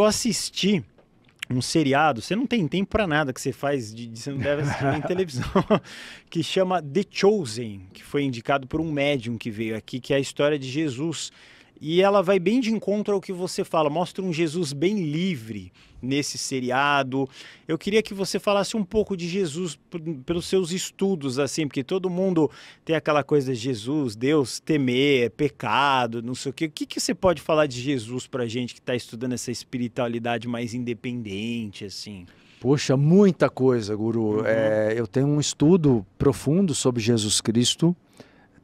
Eu assisti um seriado, você não tem tempo para nada que você faz, de, de, você não deve assistir nem televisão, que chama The Chosen, que foi indicado por um médium que veio aqui, que é a história de Jesus. E ela vai bem de encontro ao que você fala, mostra um Jesus bem livre, nesse seriado. Eu queria que você falasse um pouco de Jesus pelos seus estudos, assim, porque todo mundo tem aquela coisa de Jesus, Deus, temer, é pecado, não sei o quê. O que, que você pode falar de Jesus para gente que está estudando essa espiritualidade mais independente, assim? Poxa, muita coisa, Guru. Uhum. É, eu tenho um estudo profundo sobre Jesus Cristo,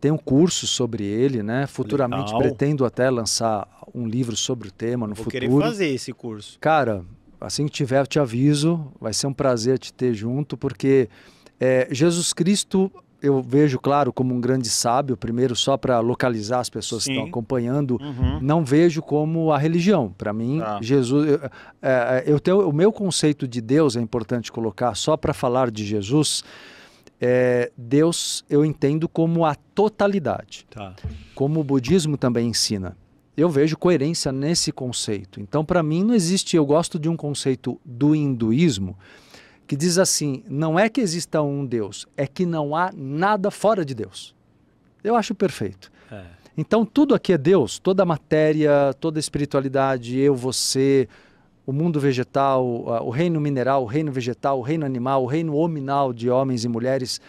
tenho um curso sobre ele, né? Futuramente Legal. pretendo até lançar um livro sobre o tema no Vou futuro. Vou querer fazer esse curso. Cara, assim que tiver, eu te aviso. Vai ser um prazer te ter junto, porque é, Jesus Cristo eu vejo, claro, como um grande sábio, primeiro só para localizar as pessoas Sim. que estão acompanhando, uhum. não vejo como a religião. Para mim, ah. Jesus. Eu, é, é, eu tenho, o meu conceito de Deus é importante colocar só para falar de Jesus. É, Deus eu entendo como a totalidade, tá. como o budismo também ensina eu vejo coerência nesse conceito. Então, para mim, não existe. Eu gosto de um conceito do hinduísmo que diz assim: não é que exista um Deus, é que não há nada fora de Deus. Eu acho perfeito. É. Então, tudo aqui é Deus, toda a matéria, toda a espiritualidade, eu, você, o mundo vegetal, o reino mineral, o reino vegetal, o reino animal, o reino hominal de homens e mulheres,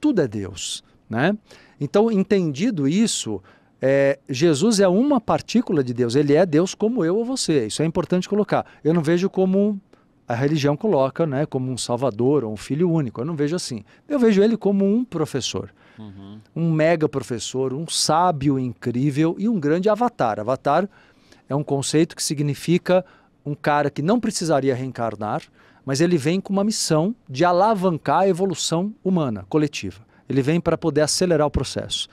tudo é Deus, né? Então, entendido isso, é, Jesus é uma partícula de Deus, ele é Deus como eu ou você, isso é importante colocar. Eu não vejo como a religião coloca, né, como um salvador ou um filho único, eu não vejo assim. Eu vejo ele como um professor, uhum. um mega professor, um sábio incrível e um grande avatar. Avatar é um conceito que significa um cara que não precisaria reencarnar, mas ele vem com uma missão de alavancar a evolução humana, coletiva. Ele vem para poder acelerar o processo.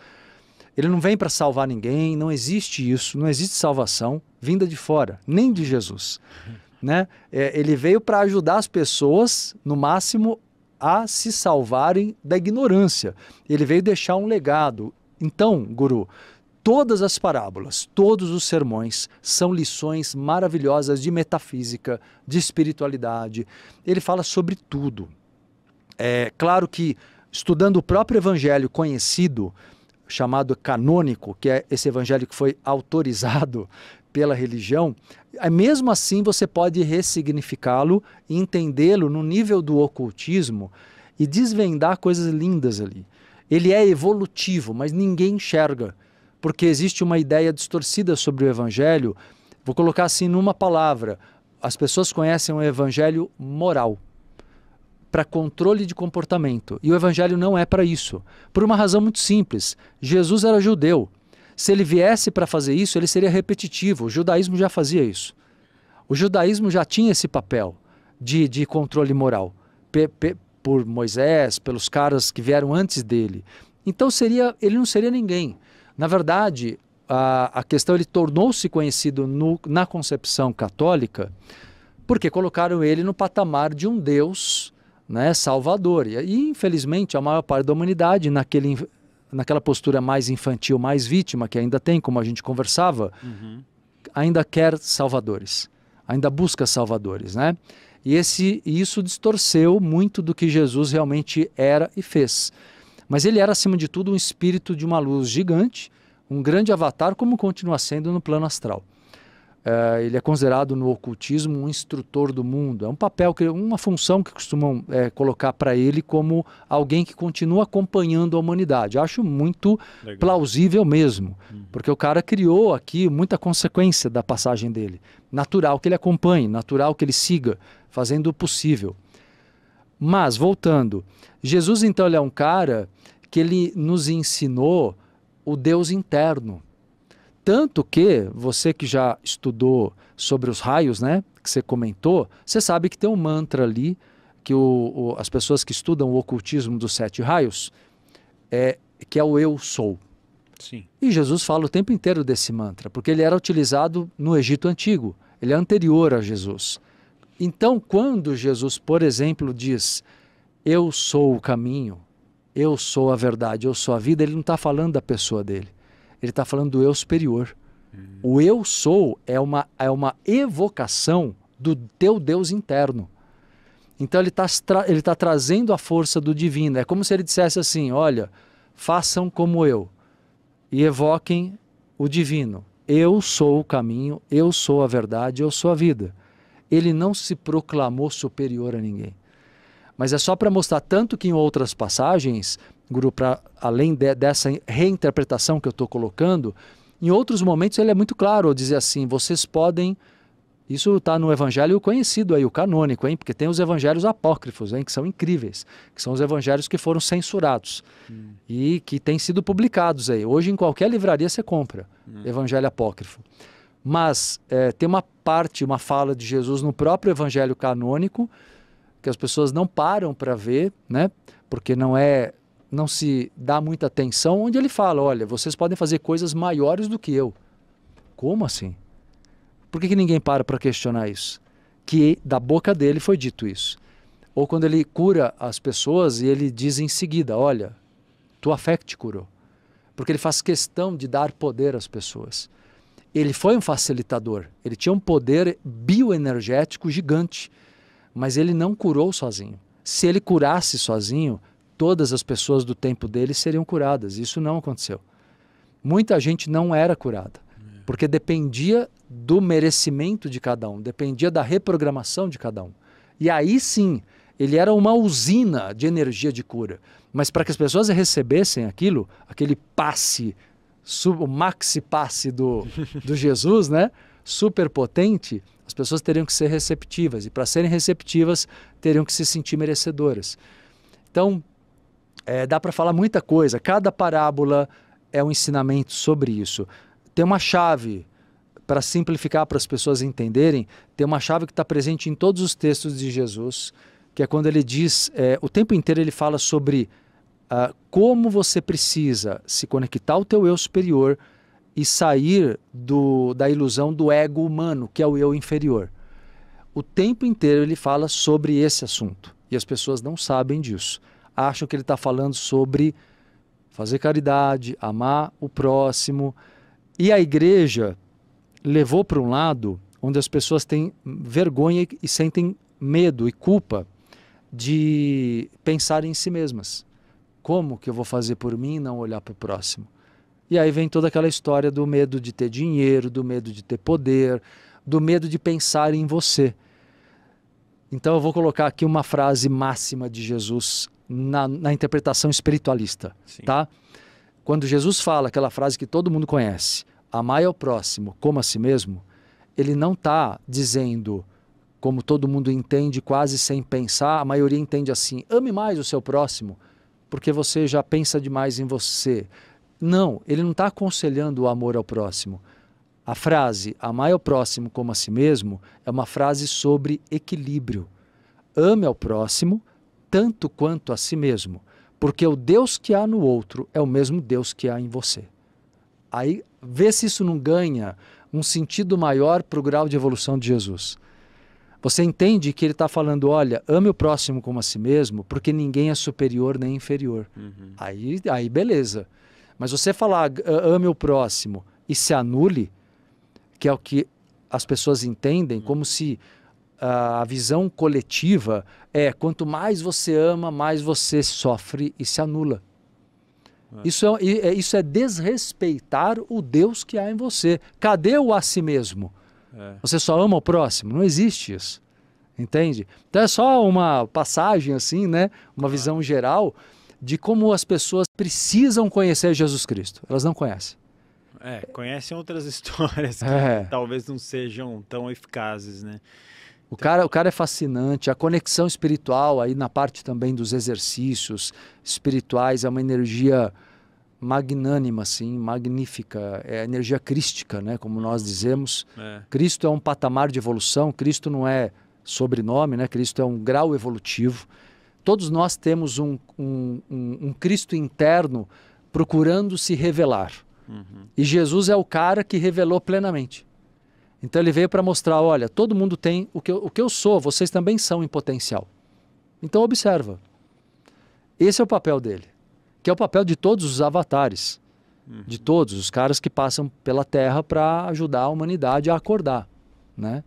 Ele não vem para salvar ninguém, não existe isso, não existe salvação vinda de fora, nem de Jesus. Né? É, ele veio para ajudar as pessoas, no máximo, a se salvarem da ignorância. Ele veio deixar um legado. Então, guru, todas as parábolas, todos os sermões são lições maravilhosas de metafísica, de espiritualidade. Ele fala sobre tudo. É claro que, estudando o próprio evangelho conhecido, chamado canônico, que é esse evangelho que foi autorizado pela religião, é mesmo assim você pode ressignificá-lo, entendê-lo no nível do ocultismo e desvendar coisas lindas ali. Ele é evolutivo, mas ninguém enxerga, porque existe uma ideia distorcida sobre o evangelho. Vou colocar assim numa palavra: as pessoas conhecem o evangelho moral para controle de comportamento. E o evangelho não é para isso. Por uma razão muito simples: Jesus era judeu. Se ele viesse para fazer isso, ele seria repetitivo. O judaísmo já fazia isso. O judaísmo já tinha esse papel de, de controle moral pe, pe, por Moisés, pelos caras que vieram antes dele. Então seria, ele não seria ninguém. Na verdade, a, a questão ele tornou-se conhecido no, na concepção católica porque colocaram ele no patamar de um Deus né, salvador. E, infelizmente, a maior parte da humanidade, naquele, naquela postura mais infantil, mais vítima, que ainda tem, como a gente conversava, uhum. ainda quer salvadores, ainda busca salvadores. Né? E esse, isso distorceu muito do que Jesus realmente era e fez. Mas ele era, acima de tudo, um espírito de uma luz gigante, um grande avatar, como continua sendo no plano astral. Uh, ele é considerado no ocultismo um instrutor do mundo. É um papel, que, uma função que costumam é, colocar para ele como alguém que continua acompanhando a humanidade. Acho muito Legal. plausível mesmo, uhum. porque o cara criou aqui muita consequência da passagem dele. Natural que ele acompanhe, natural que ele siga, fazendo o possível. Mas, voltando, Jesus então é um cara que ele nos ensinou o Deus interno. Tanto que você que já estudou sobre os raios, né, que você comentou, você sabe que tem um mantra ali que o, o, as pessoas que estudam o ocultismo dos sete raios é que é o eu sou. Sim. E Jesus fala o tempo inteiro desse mantra, porque ele era utilizado no Egito antigo. Ele é anterior a Jesus. Então, quando Jesus, por exemplo, diz: Eu sou o caminho, eu sou a verdade, eu sou a vida, ele não está falando da pessoa dele ele está falando do eu superior. O eu sou é uma, é uma evocação do teu Deus interno. Então ele está ele tá trazendo a força do divino. É como se ele dissesse assim: olha, façam como eu e evoquem o divino. Eu sou o caminho, eu sou a verdade, eu sou a vida. Ele não se proclamou superior a ninguém. Mas é só para mostrar tanto que em outras passagens Guru, para além de, dessa reinterpretação que eu estou colocando, em outros momentos ele é muito claro, dizer assim, vocês podem. Isso está no evangelho conhecido aí, o canônico, hein? Porque tem os evangelhos apócrifos, hein? Que são incríveis, que são os evangelhos que foram censurados hum. e que têm sido publicados aí. Hoje em qualquer livraria você compra hum. evangelho apócrifo. Mas é, tem uma parte, uma fala de Jesus no próprio evangelho canônico que as pessoas não param para ver, né? Porque não é não se dá muita atenção, onde ele fala: olha, vocês podem fazer coisas maiores do que eu. Como assim? Por que, que ninguém para para questionar isso? Que da boca dele foi dito isso. Ou quando ele cura as pessoas e ele diz em seguida: olha, tua fé que te curou. Porque ele faz questão de dar poder às pessoas. Ele foi um facilitador, ele tinha um poder bioenergético gigante, mas ele não curou sozinho. Se ele curasse sozinho, todas as pessoas do tempo dele seriam curadas. Isso não aconteceu. Muita gente não era curada, é. porque dependia do merecimento de cada um, dependia da reprogramação de cada um. E aí sim, ele era uma usina de energia de cura. Mas para que as pessoas recebessem aquilo, aquele passe, o maxi passe do, do Jesus, né? Super potente, as pessoas teriam que ser receptivas. E para serem receptivas, teriam que se sentir merecedoras. Então, é, dá para falar muita coisa. Cada parábola é um ensinamento sobre isso. Tem uma chave para simplificar para as pessoas entenderem. Tem uma chave que está presente em todos os textos de Jesus, que é quando ele diz, é, o tempo inteiro ele fala sobre uh, como você precisa se conectar ao teu eu superior e sair do, da ilusão do ego humano, que é o eu inferior. O tempo inteiro ele fala sobre esse assunto e as pessoas não sabem disso acham que ele está falando sobre fazer caridade, amar o próximo. E a igreja levou para um lado onde as pessoas têm vergonha e sentem medo e culpa de pensar em si mesmas. Como que eu vou fazer por mim e não olhar para o próximo? E aí vem toda aquela história do medo de ter dinheiro, do medo de ter poder, do medo de pensar em você. Então eu vou colocar aqui uma frase máxima de Jesus na, na interpretação espiritualista, Sim. tá? Quando Jesus fala aquela frase que todo mundo conhece, amai ao próximo como a si mesmo, ele não está dizendo como todo mundo entende quase sem pensar, a maioria entende assim, ame mais o seu próximo, porque você já pensa demais em você. Não, ele não está aconselhando o amor ao próximo. A frase amai ao próximo como a si mesmo é uma frase sobre equilíbrio. Ame ao próximo, tanto quanto a si mesmo, porque o Deus que há no outro é o mesmo Deus que há em você. Aí vê se isso não ganha um sentido maior para o grau de evolução de Jesus. Você entende que ele está falando, olha, ame o próximo como a si mesmo, porque ninguém é superior nem inferior. Uhum. Aí, aí beleza. Mas você falar ah, ame o próximo e se anule, que é o que as pessoas entendem, uhum. como se a visão coletiva é quanto mais você ama, mais você sofre e se anula. É. Isso, é, é, isso é desrespeitar o Deus que há em você. Cadê o a si mesmo? É. Você só ama o próximo? Não existe isso. Entende? Então é só uma passagem assim, né? Uma ah. visão geral de como as pessoas precisam conhecer Jesus Cristo. Elas não conhecem. É, conhecem outras histórias que é. talvez não sejam tão eficazes, né? O cara, o cara é fascinante, a conexão espiritual aí na parte também dos exercícios espirituais é uma energia magnânima, assim, magnífica, é a energia crística, né, como nós dizemos. É. Cristo é um patamar de evolução, Cristo não é sobrenome, né, Cristo é um grau evolutivo. Todos nós temos um, um, um, um Cristo interno procurando se revelar. Uhum. E Jesus é o cara que revelou plenamente. Então ele veio para mostrar, olha, todo mundo tem o que, eu, o que eu sou, vocês também são em potencial. Então observa. Esse é o papel dele, que é o papel de todos os avatares, uhum. de todos os caras que passam pela Terra para ajudar a humanidade a acordar, né?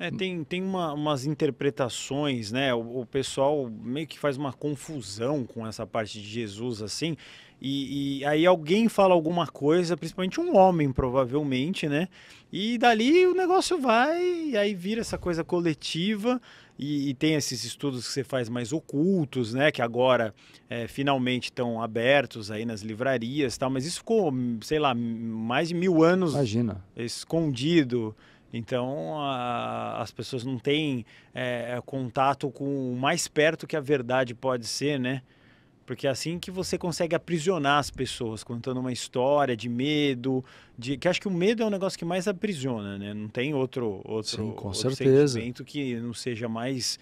É, tem tem uma, umas interpretações, né? O, o pessoal meio que faz uma confusão com essa parte de Jesus, assim, e, e, aí alguém fala alguma coisa, principalmente um homem, provavelmente, né? E dali o negócio vai, e aí vira essa coisa coletiva. E, e tem esses estudos que você faz mais ocultos, né? Que agora é, finalmente estão abertos aí nas livrarias tal. Mas isso ficou, sei lá, mais de mil anos Imagina. escondido. Então a, as pessoas não têm é, é contato com o mais perto que a verdade pode ser, né? Porque é assim que você consegue aprisionar as pessoas, contando uma história de medo, de que acho que o medo é um negócio que mais aprisiona, né? Não tem outro outro, Sim, com outro certeza. sentimento que não seja mais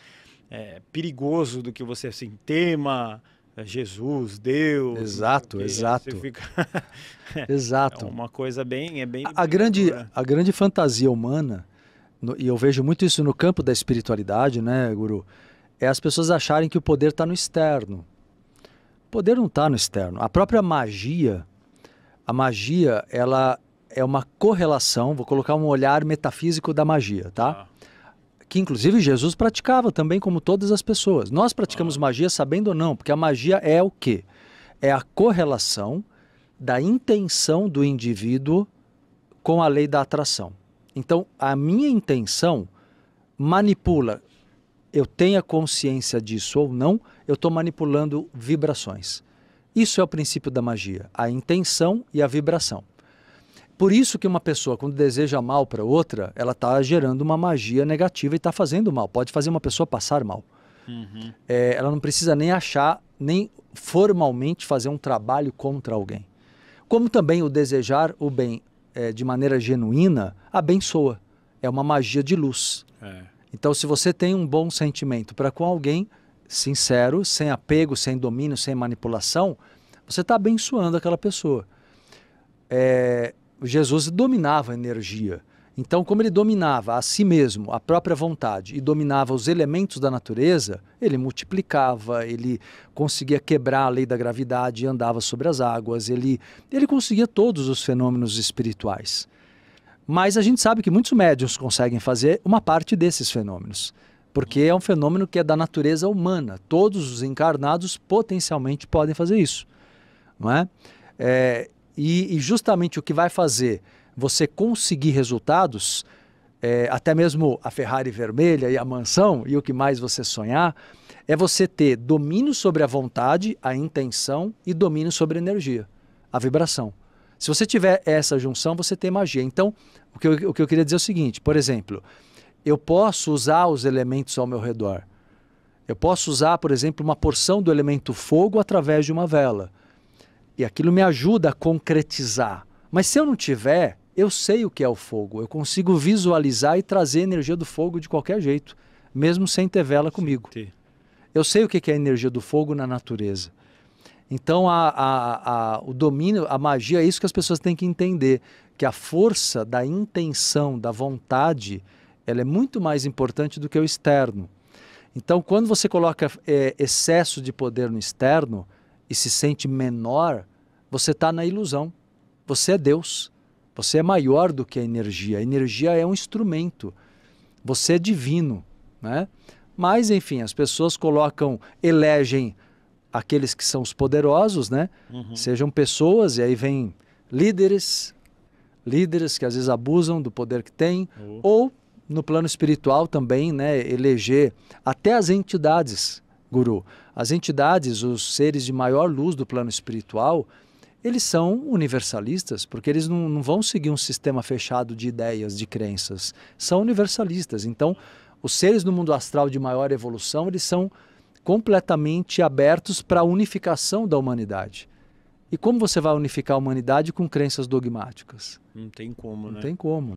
é, perigoso do que você assim tema é, Jesus, Deus. Exato, exato. Fica... exato. É uma coisa bem, é bem. A, a grande, a grande fantasia humana no, e eu vejo muito isso no campo da espiritualidade, né, Guru? É as pessoas acharem que o poder está no externo poder não está no externo. A própria magia, a magia, ela é uma correlação, vou colocar um olhar metafísico da magia, tá? Ah. Que inclusive Jesus praticava também, como todas as pessoas. Nós praticamos ah. magia sabendo ou não, porque a magia é o quê? É a correlação da intenção do indivíduo com a lei da atração. Então, a minha intenção manipula eu tenha consciência disso ou não, eu estou manipulando vibrações. Isso é o princípio da magia, a intenção e a vibração. Por isso que uma pessoa, quando deseja mal para outra, ela está gerando uma magia negativa e está fazendo mal. Pode fazer uma pessoa passar mal. Uhum. É, ela não precisa nem achar, nem formalmente fazer um trabalho contra alguém. Como também o desejar o bem é, de maneira genuína abençoa. É uma magia de luz. É. Então, se você tem um bom sentimento para com alguém, sincero, sem apego, sem domínio, sem manipulação, você está abençoando aquela pessoa. É, Jesus dominava a energia. Então, como ele dominava a si mesmo, a própria vontade, e dominava os elementos da natureza, ele multiplicava, ele conseguia quebrar a lei da gravidade, andava sobre as águas, ele, ele conseguia todos os fenômenos espirituais. Mas a gente sabe que muitos médios conseguem fazer uma parte desses fenômenos, porque é um fenômeno que é da natureza humana. Todos os encarnados potencialmente podem fazer isso. Não é? é e, e, justamente o que vai fazer você conseguir resultados, é, até mesmo a Ferrari vermelha e a mansão e o que mais você sonhar, é você ter domínio sobre a vontade, a intenção e domínio sobre a energia, a vibração. Se você tiver essa junção, você tem magia. Então, o que, eu, o que eu queria dizer é o seguinte: por exemplo, eu posso usar os elementos ao meu redor. Eu posso usar, por exemplo, uma porção do elemento fogo através de uma vela. E aquilo me ajuda a concretizar. Mas se eu não tiver, eu sei o que é o fogo. Eu consigo visualizar e trazer a energia do fogo de qualquer jeito, mesmo sem ter vela comigo. Eu sei o que é a energia do fogo na natureza. Então, a, a, a, o domínio, a magia, é isso que as pessoas têm que entender, que a força da intenção, da vontade, ela é muito mais importante do que o externo. Então, quando você coloca é, excesso de poder no externo e se sente menor, você está na ilusão. Você é Deus. Você é maior do que a energia. A energia é um instrumento. Você é divino, né? Mas, enfim, as pessoas colocam, elegem aqueles que são os poderosos, né? Uhum. Sejam pessoas, e aí vem líderes, líderes que às vezes abusam do poder que têm, uhum. ou no plano espiritual também, né? Eleger até as entidades, guru. As entidades, os seres de maior luz do plano espiritual, eles são universalistas, porque eles não, não, vão seguir um sistema fechado de ideias, de crenças. São universalistas. Então, os seres no mundo astral de maior evolução, eles são completamente abertos para a unificação da humanidade. E como você vai unificar a humanidade com crenças dogmáticas? Não tem como, Não né? tem como.